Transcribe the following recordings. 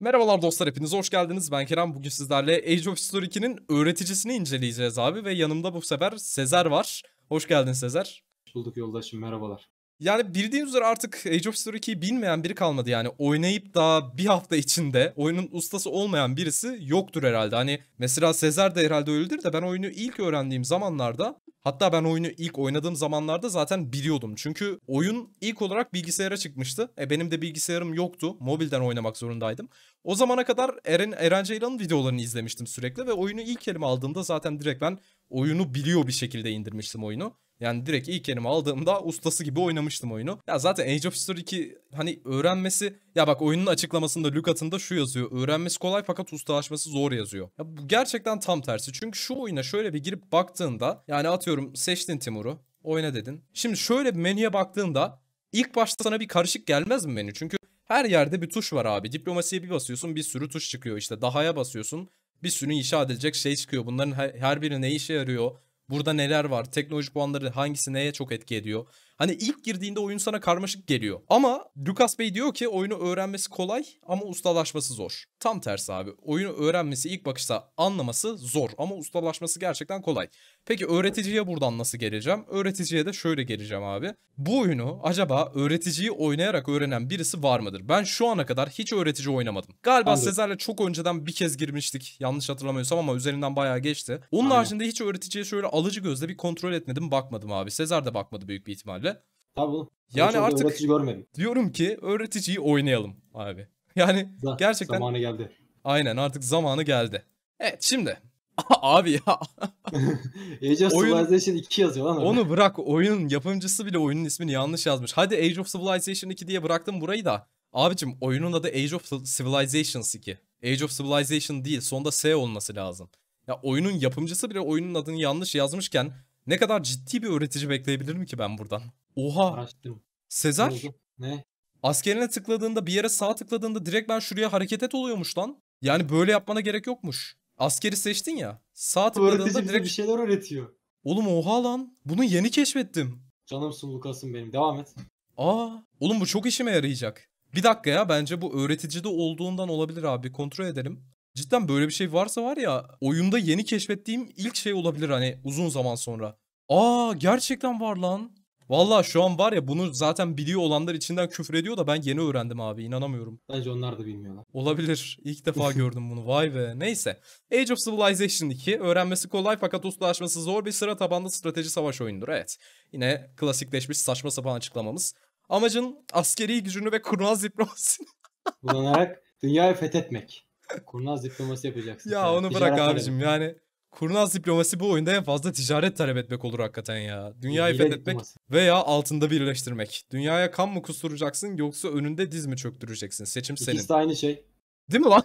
Merhabalar dostlar hepiniz hoş geldiniz. Ben Kerem. Bugün sizlerle Age of History 2'nin öğreticisini inceleyeceğiz abi ve yanımda bu sefer Sezer var. Hoş geldin Sezer. Hoş bulduk yoldaşım merhabalar. Yani bildiğiniz üzere artık Age of History 2'yi bilmeyen biri kalmadı yani. Oynayıp daha bir hafta içinde oyunun ustası olmayan birisi yoktur herhalde. Hani mesela Sezer de herhalde öyledir de ben oyunu ilk öğrendiğim zamanlarda Hatta ben oyunu ilk oynadığım zamanlarda zaten biliyordum. Çünkü oyun ilk olarak bilgisayara çıkmıştı. E benim de bilgisayarım yoktu. Mobilden oynamak zorundaydım. O zamana kadar Eren, Eren Ceylan'ın videolarını izlemiştim sürekli ve oyunu ilk elime aldığımda zaten direkt ben oyunu biliyor bir şekilde indirmiştim oyunu. Yani direkt ilk elime aldığımda ustası gibi oynamıştım oyunu. Ya zaten Age of History 2 hani öğrenmesi ya bak oyunun açıklamasında da şu yazıyor. Öğrenmesi kolay fakat ustalaşması zor yazıyor. Ya bu gerçekten tam tersi. Çünkü şu oyuna şöyle bir girip baktığında yani atıyorum seçtin Timur'u oyna dedin. Şimdi şöyle bir menüye baktığında ilk başta sana bir karışık gelmez mi menü? Çünkü her yerde bir tuş var abi. Diplomasiye bir basıyorsun bir sürü tuş çıkıyor işte. Daha'ya basıyorsun bir sürü inşa edilecek şey çıkıyor. Bunların her, her biri ne işe yarıyor? Burada neler var? Teknoloji puanları hangisi neye çok etki ediyor? Hani ilk girdiğinde oyun sana karmaşık geliyor. Ama Lucas Bey diyor ki oyunu öğrenmesi kolay ama ustalaşması zor. Tam tersi abi. Oyunu öğrenmesi ilk bakışta anlaması zor ama ustalaşması gerçekten kolay. Peki öğreticiye buradan nasıl geleceğim? Öğreticiye de şöyle geleceğim abi. Bu oyunu acaba öğreticiyi oynayarak öğrenen birisi var mıdır? Ben şu ana kadar hiç öğretici oynamadım. Galiba Anladım. Sezer'le çok önceden bir kez girmiştik. Yanlış hatırlamıyorsam ama üzerinden bayağı geçti. Onun Aynen. haricinde hiç öğreticiye şöyle alıcı gözle bir kontrol etmedim bakmadım abi. Sezer de bakmadı büyük bir ihtimalle böyle. Tabii oğlum. Yani artık görmedim. diyorum ki öğreticiyi oynayalım abi. Yani Z- gerçekten zamanı geldi. Aynen artık zamanı geldi. Evet şimdi abi ya. Age of oyun... Civilization 2 yazıyor lan. Öyle. Onu bırak oyunun yapımcısı bile oyunun ismini yanlış yazmış. Hadi Age of Civilization 2 diye bıraktım burayı da. Abicim oyunun adı Age of Civilizations 2. Age of Civilization değil sonda S olması lazım. Ya oyunun yapımcısı bile oyunun adını yanlış yazmışken ne kadar ciddi bir öğretici bekleyebilirim ki ben buradan? Oha. Açtım. Sezar. Ne, Askerine tıkladığında bir yere sağ tıkladığında direkt ben şuraya hareket et oluyormuş lan. Yani böyle yapmana gerek yokmuş. Askeri seçtin ya. Sağ tıkladığında direkt... bir şeyler öğretiyor. Oğlum oha lan. Bunu yeni keşfettim. Canımsın Lukas'ım benim. Devam et. Aa, oğlum bu çok işime yarayacak. Bir dakika ya bence bu öğreticide olduğundan olabilir abi. Kontrol edelim. Cidden böyle bir şey varsa var ya oyunda yeni keşfettiğim ilk şey olabilir hani uzun zaman sonra. Aa gerçekten var lan. Valla şu an var ya bunu zaten biliyor olanlar içinden küfür ediyor da ben yeni öğrendim abi inanamıyorum. Bence onlar da bilmiyorlar. Olabilir. İlk defa gördüm bunu vay be. Neyse. Age of Civilization 2 öğrenmesi kolay fakat ustalaşması zor bir sıra tabanlı strateji savaş oyunudur. Evet. Yine klasikleşmiş saçma sapan açıklamamız. Amacın askeri gücünü ve kurnaz diplomasini kullanarak dünyayı fethetmek. Kurnaz diplomasi yapacaksın. Ya sen. onu bırak Ticaret abicim yani Kurnaz diplomasi bu oyunda en fazla ticaret talep etmek olur hakikaten ya. Dünyayı Hile fethetmek diplomasi. veya altında birleştirmek. Dünyaya kan mı kusturacaksın yoksa önünde diz mi çöktüreceksin? Seçim senin. İkisi de aynı şey. Değil mi lan?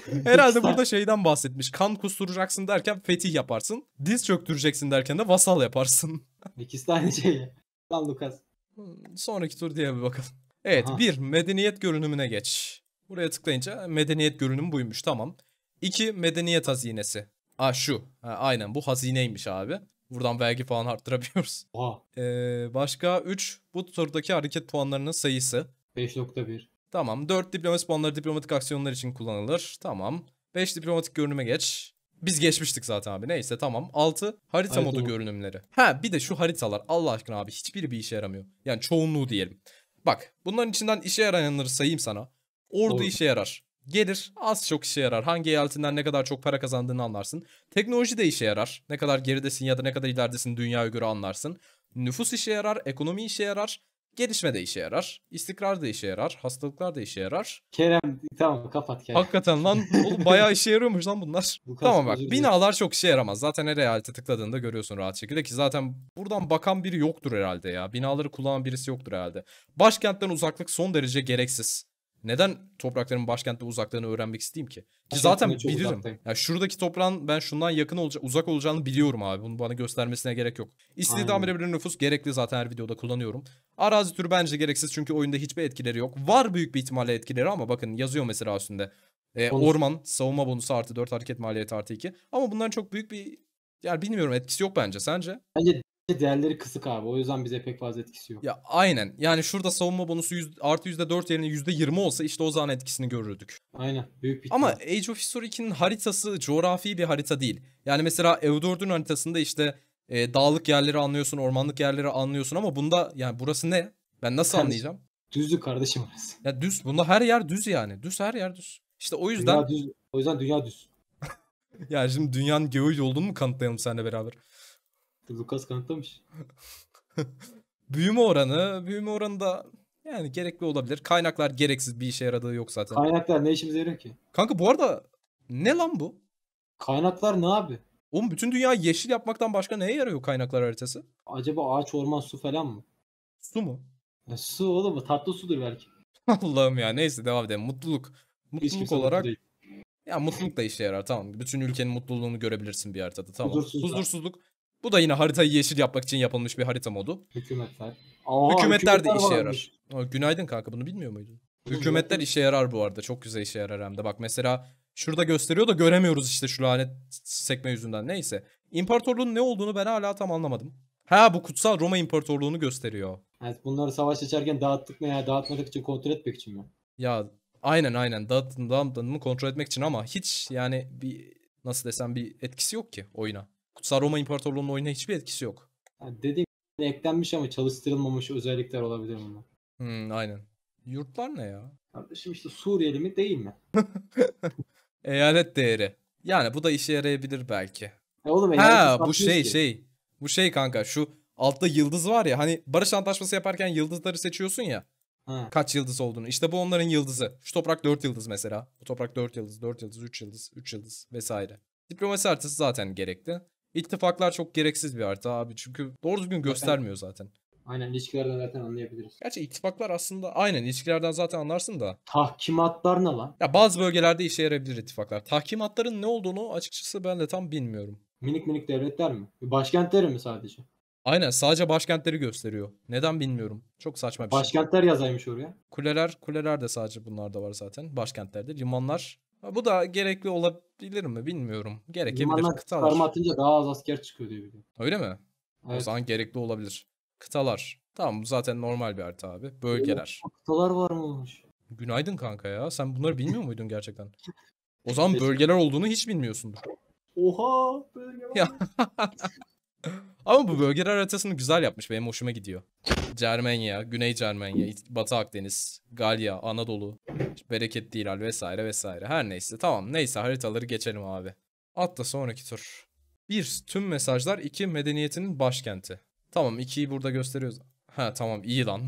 Herhalde burada şeyden bahsetmiş. Kan kusturacaksın derken fetih yaparsın. Diz çöktüreceksin derken de vasal yaparsın. İkisi de aynı şey. Lan Lucas. Hmm, sonraki tur diye bir bakalım. Evet Aha. bir medeniyet görünümüne geç. Buraya tıklayınca medeniyet görünümü buymuş tamam. İki medeniyet hazinesi. Aa şu. Ha, aynen bu hazineymiş abi. Buradan vergi falan arttırabiliyoruz. Oha. Ee, başka 3 bu turdaki hareket puanlarının sayısı. 5.1. Tamam 4 diplomasi puanları diplomatik aksiyonlar için kullanılır. Tamam. 5 diplomatik görünüme geç. Biz geçmiştik zaten abi neyse tamam. 6 harita Hayır, modu tamam. görünümleri. Ha bir de şu haritalar Allah aşkına abi hiçbiri bir işe yaramıyor. Yani çoğunluğu diyelim. Bak bunların içinden işe yarayanları sayayım sana. Ordu Doğru. işe yarar gelir az çok işe yarar. Hangi eyaletinden ne kadar çok para kazandığını anlarsın. Teknoloji de işe yarar. Ne kadar geridesin ya da ne kadar ileridesin dünyaya göre anlarsın. Nüfus işe yarar, ekonomi işe yarar. Gelişme de işe yarar. istikrar da işe yarar. Hastalıklar da işe yarar. Kerem tamam kapat Kerem. Hakikaten lan oğlum bayağı işe yarıyormuş lan bunlar. Bu tamam bak binalar çok işe yaramaz. Zaten her realite tıkladığında görüyorsun rahat şekilde ki zaten buradan bakan biri yoktur herhalde ya. Binaları kullanan birisi yoktur herhalde. Başkentten uzaklık son derece gereksiz. Neden toprakların başkentte uzaklığını öğrenmek isteyeyim ki? Ki zaten bilirim. Ya Yani şuradaki toprağın ben şundan yakın olacak, uzak olacağını biliyorum abi. Bunu bana göstermesine gerek yok. İstediği tamir bir nüfus gerekli zaten her videoda kullanıyorum. Arazi türü bence gereksiz çünkü oyunda hiçbir etkileri yok. Var büyük bir ihtimalle etkileri ama bakın yazıyor mesela üstünde. E, orman, savunma bonusu artı 4, hareket maliyeti artı 2. Ama bunların çok büyük bir yani bilmiyorum etkisi yok bence. Sence? Bence değerleri kısık abi. O yüzden bize pek fazla etkisi yok. Ya aynen. Yani şurada savunma bonusu 100, artı yüzde dört yerine yüzde yirmi olsa işte o zaman etkisini görürdük. Aynen. Büyük bir Ama Age of History 2'nin haritası coğrafi bir harita değil. Yani mesela EU4'ün haritasında işte e, dağlık yerleri anlıyorsun, ormanlık yerleri anlıyorsun ama bunda yani burası ne? Ben nasıl yani, anlayacağım? Düzdü kardeşim burası. Ya düz. Bunda her yer düz yani. Düz her yer düz. İşte o yüzden... Dünya düz. O yüzden dünya düz. yani şimdi dünyanın geoid olduğunu mu kanıtlayalım seninle beraber? Lucas kanıtlamış. büyüme oranı, büyüme oranı da yani gerekli olabilir. Kaynaklar gereksiz bir işe yaradığı yok zaten. Kaynaklar ne işimize yarıyor ki? Kanka bu arada ne lan bu? Kaynaklar ne abi? Oğlum bütün dünya yeşil yapmaktan başka neye yarıyor kaynaklar haritası? Acaba ağaç, orman, su falan mı? Su mu? Ya, su oğlum tatlı sudur belki. Allah'ım ya neyse devam edelim. Mutluluk. Mutluluk olarak mutlu ya mutluluk da işe yarar tamam. Bütün ülkenin mutluluğunu görebilirsin bir haritada tamam. Huzursuzluk. Huzursuzluk. Bu da yine haritayı yeşil yapmak için yapılmış bir harita modu. Hükümetler. Aa, hükümetler de işe varmış. yarar. Aa, günaydın kanka bunu bilmiyor muydun? Hükümetler işe yarar bu arada. Çok güzel işe yarar hem de. Bak mesela şurada gösteriyor da göremiyoruz işte şu lanet sekme yüzünden. Neyse. İmparatorluğun ne olduğunu ben hala tam anlamadım. Ha bu kutsal Roma İmparatorluğunu gösteriyor. Evet bunları savaş açarken dağıttık mı ya? Dağıtmadık için kontrol etmek için mi? Ya aynen aynen dağıttın mı kontrol etmek için ama hiç yani bir nasıl desem bir etkisi yok ki oyuna. Kutsal Roma İmparatorluğu'nun oyuna hiçbir etkisi yok. Yani dediğim eklenmiş ama çalıştırılmamış özellikler olabilir bunlar. Hmm, aynen. Yurtlar ne ya? Kardeşim işte Suriyeli mi değil mi? Eyalet değeri. Yani bu da işe yarayabilir belki. E oğlum, ha bu şey ki. şey. Bu şey kanka şu altta yıldız var ya hani barış antlaşması yaparken yıldızları seçiyorsun ya. Ha. Kaç yıldız olduğunu. İşte bu onların yıldızı. Şu toprak 4 yıldız mesela. Bu toprak 4 yıldız, 4 yıldız, 3 yıldız, 3 yıldız vesaire. Diplomasi artısı zaten gerekli. İttifaklar çok gereksiz bir artı abi. Çünkü doğru düzgün göstermiyor zaten. Aynen ilişkilerden zaten anlayabiliriz. Gerçi ittifaklar aslında aynen ilişkilerden zaten anlarsın da. Tahkimatlar ne lan? Ya bazı bölgelerde işe yarayabilir ittifaklar. Tahkimatların ne olduğunu açıkçası ben de tam bilmiyorum. Minik minik devletler mi? Başkentleri mi sadece? Aynen sadece başkentleri gösteriyor. Neden bilmiyorum. Çok saçma bir şey. Başkentler yazaymış oraya. Kuleler, kuleler de sadece bunlarda var zaten. Başkentlerde limanlar. Bu da gerekli olabilir gelir mi bilmiyorum. Gerekebilir kıtalar. Limanlar atınca daha az asker çıkıyor diye biliyorum. Öyle mi? Evet. O zaman gerekli olabilir. Kıtalar. Tamam bu zaten normal bir harita abi. Bölgeler. Evet, kıtalar var mı olmuş? Günaydın kanka ya. Sen bunları bilmiyor muydun gerçekten? O zaman bölgeler olduğunu hiç bilmiyorsundur. Oha bölge Ama bu bölgeler haritasını güzel yapmış. Benim hoşuma gidiyor. Cermenya, Güney Cermenya, Batı Akdeniz, Galya, Anadolu, Bereketli İlal vesaire vesaire. Her neyse tamam neyse haritaları geçelim abi. Atla sonraki tur. 1. Tüm mesajlar 2. Medeniyetinin başkenti. Tamam 2'yi burada gösteriyoruz. Ha tamam iyi lan.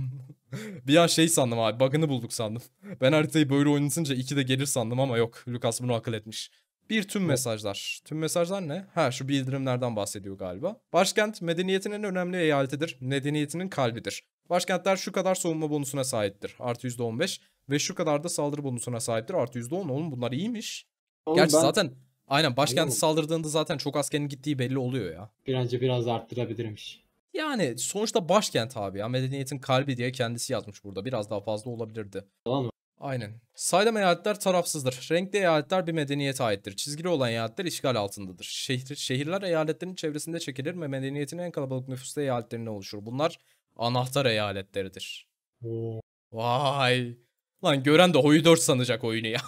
bir an şey sandım abi bug'ını bulduk sandım. Ben haritayı böyle oynatınca 2 de gelir sandım ama yok. Lucas bunu akıl etmiş. Bir tüm mesajlar. Tüm mesajlar ne? Ha şu bildirimlerden bahsediyor galiba. Başkent medeniyetin en önemli eyaletidir. Medeniyetinin kalbidir. Başkentler şu kadar soğuma bonusuna sahiptir. Artı yüzde on beş. ve şu kadar da saldırı bonusuna sahiptir. Artı yüzde on oğlum bunlar iyiymiş. Oğlum Gerçi ben... zaten aynen başkente saldırdığında zaten çok askerin gittiği belli oluyor ya. Bence biraz arttırabilirmiş. Yani sonuçta başkent abi ya medeniyetin kalbi diye kendisi yazmış burada. Biraz daha fazla olabilirdi. Tamam Aynen. Saydam eyaletler tarafsızdır. Renkli eyaletler bir medeniyete aittir. Çizgili olan eyaletler işgal altındadır. Şehir, şehirler eyaletlerin çevresinde çekilir ve medeniyetin en kalabalık nüfuslu eyaletlerine oluşur. Bunlar anahtar eyaletleridir. Oo. Vay. Lan gören de hoyu 4 sanacak oyunu ya.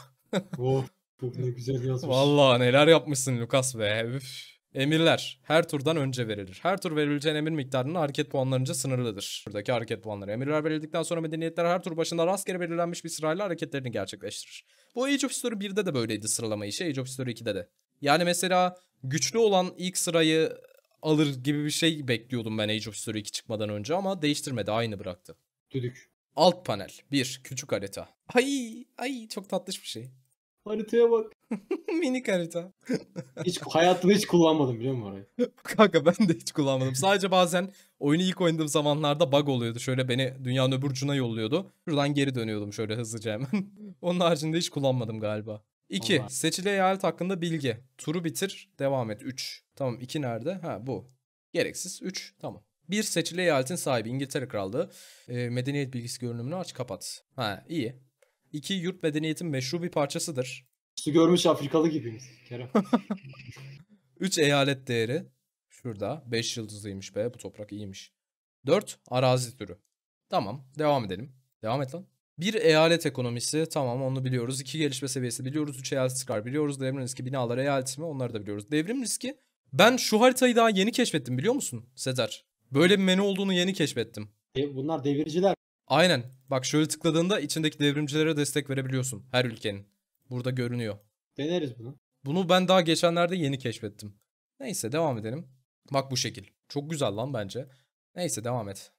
oh, çok ne güzel yazmış. Valla neler yapmışsın Lucas be. Üf. Emirler her turdan önce verilir. Her tur verileceğin emir miktarının hareket puanlarınca sınırlıdır. Buradaki hareket puanları emirler verildikten sonra medeniyetler her tur başında rastgele belirlenmiş bir sırayla hareketlerini gerçekleştirir. Bu Age of History 1'de de böyleydi sıralama işi. Age of History 2'de de. Yani mesela güçlü olan ilk sırayı alır gibi bir şey bekliyordum ben Age of History 2 çıkmadan önce ama değiştirmedi aynı bıraktı. Düdük. Alt panel 1. Küçük harita. Ay ay çok tatlış bir şey. Haritaya bak. Mini harita. hiç hayatımda hiç kullanmadım biliyor musun orayı? Kanka ben de hiç kullanmadım. Sadece bazen oyunu ilk oynadığım zamanlarda bug oluyordu. Şöyle beni dünyanın öbür ucuna yolluyordu. Şuradan geri dönüyordum şöyle hızlıca hemen. Onun haricinde hiç kullanmadım galiba. 2. Seçili eyalet hakkında bilgi. Turu bitir, devam et. 3. Tamam 2 nerede? Ha bu. Gereksiz 3. Tamam. Bir seçili eyaletin sahibi İngiltere Krallığı. E, medeniyet bilgisi görünümünü aç kapat. Ha iyi iki yurt medeniyetin meşru bir parçasıdır. Su görmüş Afrikalı gibiyiz Kerem. 3 eyalet değeri. Şurada 5 yıldızlıymış be bu toprak iyiymiş. 4 arazi türü. Tamam devam edelim. Devam et lan. Bir eyalet ekonomisi tamam onu biliyoruz. İki gelişme seviyesi biliyoruz. Üç eyalet istikrar biliyoruz. Devrim riski binalar eyaleti mi onları da biliyoruz. Devrim riski ben şu haritayı daha yeni keşfettim biliyor musun Sezer? Böyle bir menü olduğunu yeni keşfettim. E, bunlar devirciler. Aynen Bak şöyle tıkladığında içindeki devrimcilere destek verebiliyorsun her ülkenin. Burada görünüyor. Deneriz bunu. Bunu ben daha geçenlerde yeni keşfettim. Neyse devam edelim. Bak bu şekil. Çok güzel lan bence. Neyse devam et.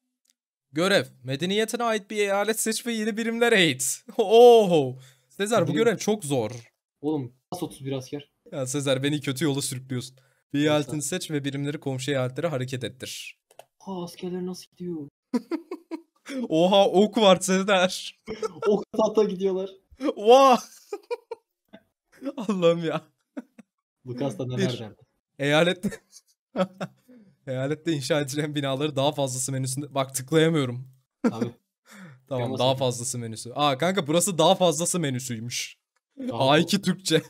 Görev. Medeniyetine ait bir eyalet seç ve yeni birimler eğit. Oo. Sezar bu görev çok zor. Oğlum nasıl 31 asker? Ya Sezer beni kötü yola sürüklüyorsun. Bir eyaletini seç ve birimleri komşu eyaletlere hareket ettir. Ha askerler nasıl gidiyor? Oha ok var Seder. ok tahta gidiyorlar. Vah. Allah'ım ya. Lucas da neler derdi. Eyalette. Eyalette inşa edilen binaları daha fazlası menüsünde. Bak tıklayamıyorum. Abi. tamam daha fazlası menüsü. Aa kanka burası daha fazlası menüsüymüş. Daha A2 Türkçe.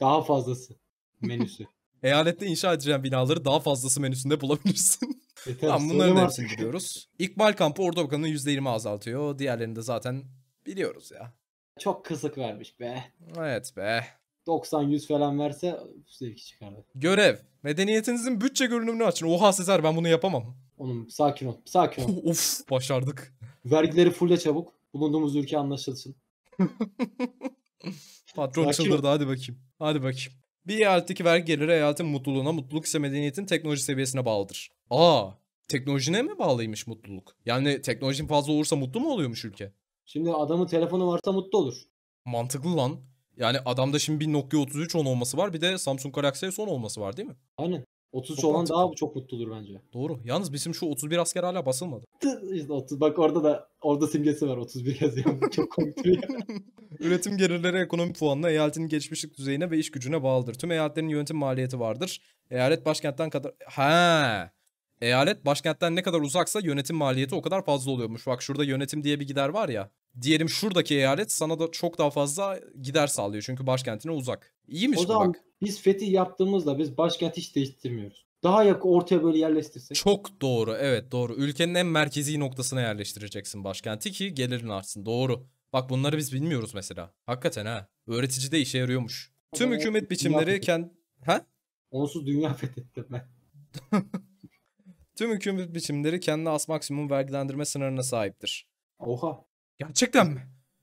daha fazlası menüsü eyalette inşa edeceğim binaları daha fazlası menüsünde bulabilirsin. E, tamam bunların hepsini biliyoruz. İkbal kampı Ordu Bakanı'nı %20 azaltıyor. Diğerlerini de zaten biliyoruz ya. Çok kısık vermiş be. Evet be. 90-100 falan verse zevki çıkardı. Görev. Medeniyetinizin bütçe görünümünü açın. Oha Sezer ben bunu yapamam. Oğlum sakin ol. Sakin ol. of başardık. Vergileri fulle çabuk. Bulunduğumuz ülke anlaşılsın. Patron sakin çıldırdı ol. hadi bakayım. Hadi bakayım. Bir eyaletteki vergi geliri eyaletin mutluluğuna, mutluluk ise medeniyetin teknoloji seviyesine bağlıdır. Aa, teknolojine mi bağlıymış mutluluk? Yani teknolojin fazla olursa mutlu mu oluyormuş ülke? Şimdi adamın telefonu varsa mutlu olur. Mantıklı lan. Yani adamda şimdi bir Nokia 3310 olması var bir de Samsung Galaxy S10 olması var değil mi? Aynen. 33 çok olan mantıklı. daha çok mutludur bence. Doğru. Yalnız bizim şu 31 asker hala basılmadı. İşte 30 bak orada da orada simgesi var 31 yazıyor. çok komik ya. Üretim gelirleri ekonomi puanına eyaletin geçmişlik düzeyine ve iş gücüne bağlıdır. Tüm eyaletlerin yönetim maliyeti vardır. Eyalet başkentten kadar ha Eyalet başkentten ne kadar uzaksa yönetim maliyeti o kadar fazla oluyormuş. Bak şurada yönetim diye bir gider var ya. Diyelim şuradaki eyalet sana da çok daha fazla gider sağlıyor çünkü başkentine uzak. İyiymiş o zaman bak. biz fetih yaptığımızda biz başkent hiç değiştirmiyoruz. Daha yakın ortaya böyle yerleştirsek. Çok doğru evet doğru. Ülkenin en merkezi noktasına yerleştireceksin başkenti ki gelirin artsın doğru. Bak bunları biz bilmiyoruz mesela. Hakikaten ha. Öğretici de işe yarıyormuş. Tüm hükümet biçimleri kend. Ha? Onsuz dünya fethettim ben. Tüm hükümet biçimleri kendine as maksimum vergilendirme sınırına sahiptir. Oha. Gerçekten mi?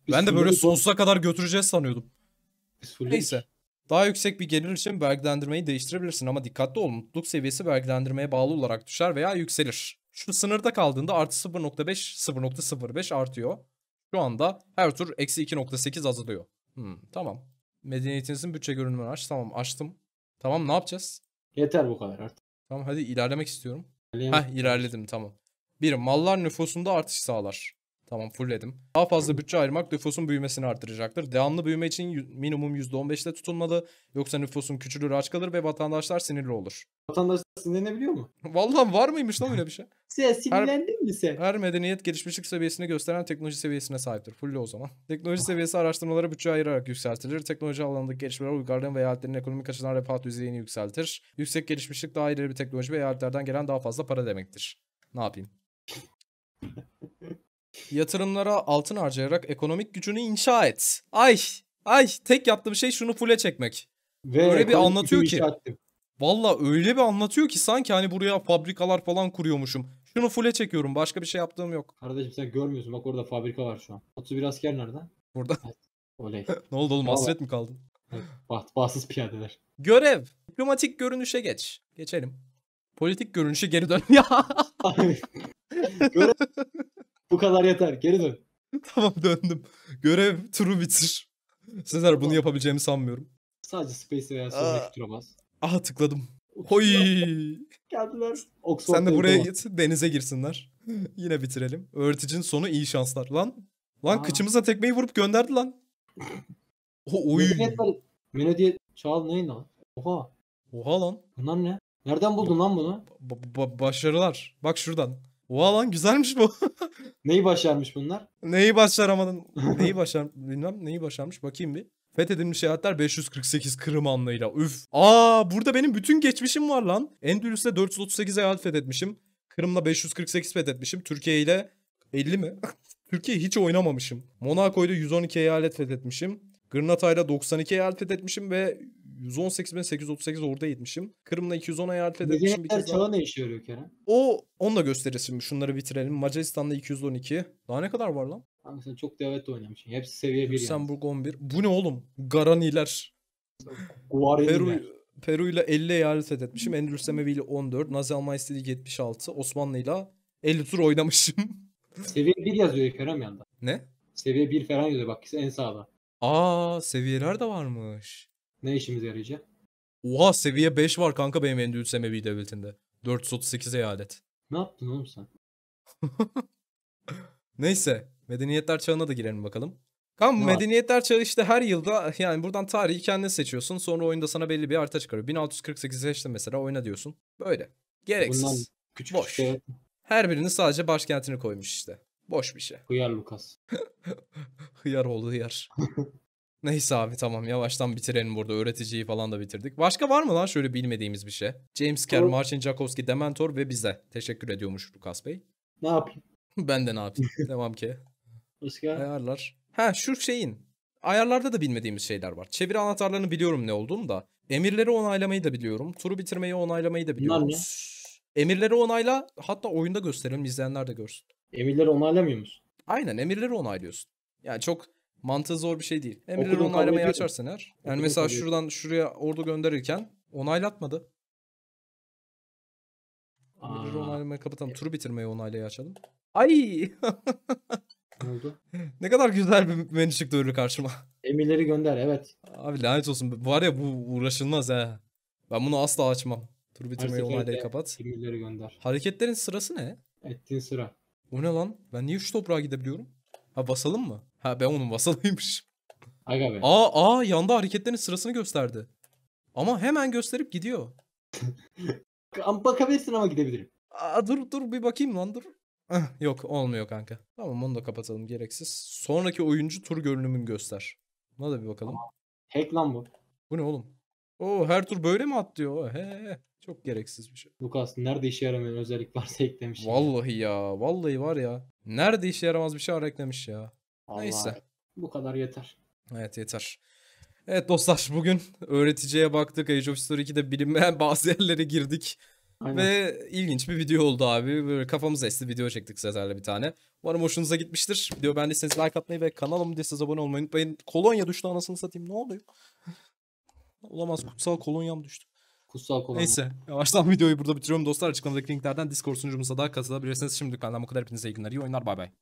Biz ben de böyle sonsuza kadar götüreceğiz sanıyordum. Neyse. Daha yüksek bir gelir için vergilendirmeyi değiştirebilirsin ama dikkatli ol mutluluk seviyesi vergilendirmeye bağlı olarak düşer veya yükselir. Şu sınırda kaldığında artı 0.5 0.05 artıyor. Şu anda her tur eksi 2.8 azalıyor. Hmm, tamam. Medeniyetinizin bütçe görünümünü aç. Tamam açtım. Tamam ne yapacağız? Yeter bu kadar artık. Tamam hadi ilerlemek istiyorum. Ha ilerledim tamam. 1. Mallar nüfusunda artış sağlar. Tamam fullledim. Daha fazla bütçe ayırmak nüfusun büyümesini artıracaktır. Devamlı büyüme için minimum %15'te tutunmalı. Yoksa nüfusun küçülür aç kalır ve vatandaşlar sinirli olur. Vatandaş sinirlenebiliyor mu? Vallahi var mıymış lan öyle bir şey? sen sinirlendin her, mi sen? Her medeniyet gelişmişlik seviyesini gösteren teknoloji seviyesine sahiptir. Fulle o zaman. Teknoloji ah. seviyesi araştırmalara bütçe ayırarak yükseltilir. Teknoloji alanındaki gelişmeler uygarlığın ve eyaletlerin ekonomik açıdan refah düzeyini yükseltir. Yüksek gelişmişlik daha ileri bir teknoloji ve eyaletlerden gelen daha fazla para demektir. Ne yapayım? Yatırımlara altın harcayarak ekonomik gücünü inşa et. Ay ay tek yaptığım şey şunu fule çekmek. Ve öyle bir anlatıyor ki. Valla öyle bir anlatıyor ki sanki hani buraya fabrikalar falan kuruyormuşum. Şunu fule çekiyorum. Başka bir şey yaptığım yok. Kardeşim sen görmüyorsun. Bak orada fabrika var şu an. 31 asker nerede? Burada. Oley. ne oldu oğlum? Hasret mi kaldın? Baht, bahtsız piyadeler. Görev. Diplomatik görünüşe geç. Geçelim. Politik görünüşe geri dön. Ya. Görev. Bu kadar yeter. Geri dön. tamam döndüm. Görev turu bitir. Sezer bunu yapabileceğimi sanmıyorum. Sadece Space veya sonraki tura bas. Aha tıkladım. Hoy. Geldiler. Oxford Sen de buraya git denize girsinler. Yine bitirelim. Öğreticinin sonu iyi şanslar. Lan lan Aa. kıçımıza tekmeyi vurup gönderdi lan. o oy. Melodiye çal neyin lan? Oha. Oha lan. Bunlar ne? Nereden buldun lan bunu? Ba- ba- başarılar. Bak şuradan. Oha lan güzelmiş bu. neyi başarmış bunlar? Neyi başaramadın? neyi başar bilmem neyi başarmış bakayım bir. Fethedilmiş seyahatler 548 Kırım anlayla. Üf. Aa burada benim bütün geçmişim var lan. Endülüs'te 438 eyalet fethetmişim. Kırım'la 548 fethetmişim. Türkiye ile 50 mi? Türkiye hiç oynamamışım. Monaco'yla 112 eyalet fethetmişim. Granada'yla 92 eyalet fethetmişim ve 118 838 orada eğitmişim. Kırım'la 210 eyalet edebilmişim. Bir kez daha. ne işe yarıyor Kerem? O da onunla gösteresim. Şunları bitirelim. Macaristan'da 212. Daha ne kadar var lan? Abi sen çok devlet oynamışsın. Hepsi seviye 1 Lüksemburg yani. 11. Bu ne oğlum? Garaniler. Guaraniler. Peru, Peru ile 50 eyalet fethetmişim. Endülüs ile 14. Nazi Alman 76. Osmanlı ile 50 tur oynamışım. Seviye 1 yazıyor Kerem yanda. Ne? Seviye 1 falan yazıyor bak en sağda. Aa seviyeler de varmış. Ne işimize yarayacak? Oha seviye 5 var kanka benim Endül Semevi devletinde. 438 eyalet. Ne yaptın oğlum sen? Neyse. Medeniyetler çağına da girelim bakalım. Kan medeniyetler çağı işte her yılda yani buradan tarihi kendin seçiyorsun. Sonra oyunda sana belli bir harita çıkarıyor. 1648 seçtin mesela oyna diyorsun. Böyle. Gereksiz. Bundan küçük Boş. Şey... Her birini sadece başkentini koymuş işte. Boş bir şey. Hıyar Lukas. hıyar oldu hıyar. Neyse abi tamam yavaştan bitirelim burada. Öğreticiyi falan da bitirdik. Başka var mı lan şöyle bilmediğimiz bir şey? James Kerr, Marcin Jakowski, Dementor ve bize. Teşekkür ediyormuş Lukas Bey. Ne yapayım? ben de ne yapayım? Devam ki. Başka? Ayarlar. Ha şu şeyin. Ayarlarda da bilmediğimiz şeyler var. Çeviri anahtarlarını biliyorum ne olduğunu da. Emirleri onaylamayı da biliyorum. Turu bitirmeyi onaylamayı da biliyorum. Bunlar ne? Emirleri onayla hatta oyunda gösterelim izleyenler de görsün. Emirleri onaylamıyor musun? Aynen emirleri onaylıyorsun. Yani çok Mantığı zor bir şey değil. Emre'nin onaylamayı açarsan eğer. Yani Okudum mesela şuradan şuraya ordu gönderirken onaylatmadı. Emre'nin onaylamayı kapatalım. Turu bitirmeyi onaylaya açalım. Ay! ne oldu? ne kadar güzel bir menü çıktı öyle karşıma. Emirleri gönder evet. Abi lanet olsun. Var ya bu uğraşılmaz ha. Ben bunu asla açmam. Tur bitirmeyi onaylayı kapat. Emirleri gönder. Hareketlerin sırası ne? Ettiğin sıra. O ne lan? Ben niye şu toprağa gidebiliyorum? Ha vasalım mı? Ha ben onun vasalıymış. Aga be. Aa, aa yanda hareketlerin sırasını gösterdi. Ama hemen gösterip gidiyor. Bakabilirsin ama gidebilirim. Aa, dur dur bir bakayım lan dur. Ah, yok olmuyor kanka. Tamam onu da kapatalım gereksiz. Sonraki oyuncu tur görünümünü göster. Buna da bir bakalım. Hack lan bu. Bu ne oğlum? Oo her tur böyle mi atlıyor? He He. Çok gereksiz bir şey. Lucas nerede işe yaramayan özellik varsa eklemiş. Vallahi ya. Vallahi var ya. Nerede işe yaramaz bir şey var eklemiş ya. Allah Neyse. Bu kadar yeter. Evet yeter. Evet dostlar bugün öğreticiye baktık. Age of History 2'de bilinmeyen bazı yerlere girdik. Aynen. Ve ilginç bir video oldu abi. Böyle kafamız esti video çektik Sezer'le bir tane. Umarım hoşunuza gitmiştir. Video beğendiyseniz like atmayı ve kanalıma değilseniz abone olmayı unutmayın. Kolonya düştü anasını satayım ne oluyor? Olamaz kutsal kolonyam düştü. Kutsal kolonu. Neyse. Yavaştan videoyu burada bitiriyorum dostlar. Açıklamadaki linklerden Discord sunucumuza da katılabilirsiniz. Şimdi benden bu kadar. Hepinize iyi günler. İyi oyunlar. Bay bay.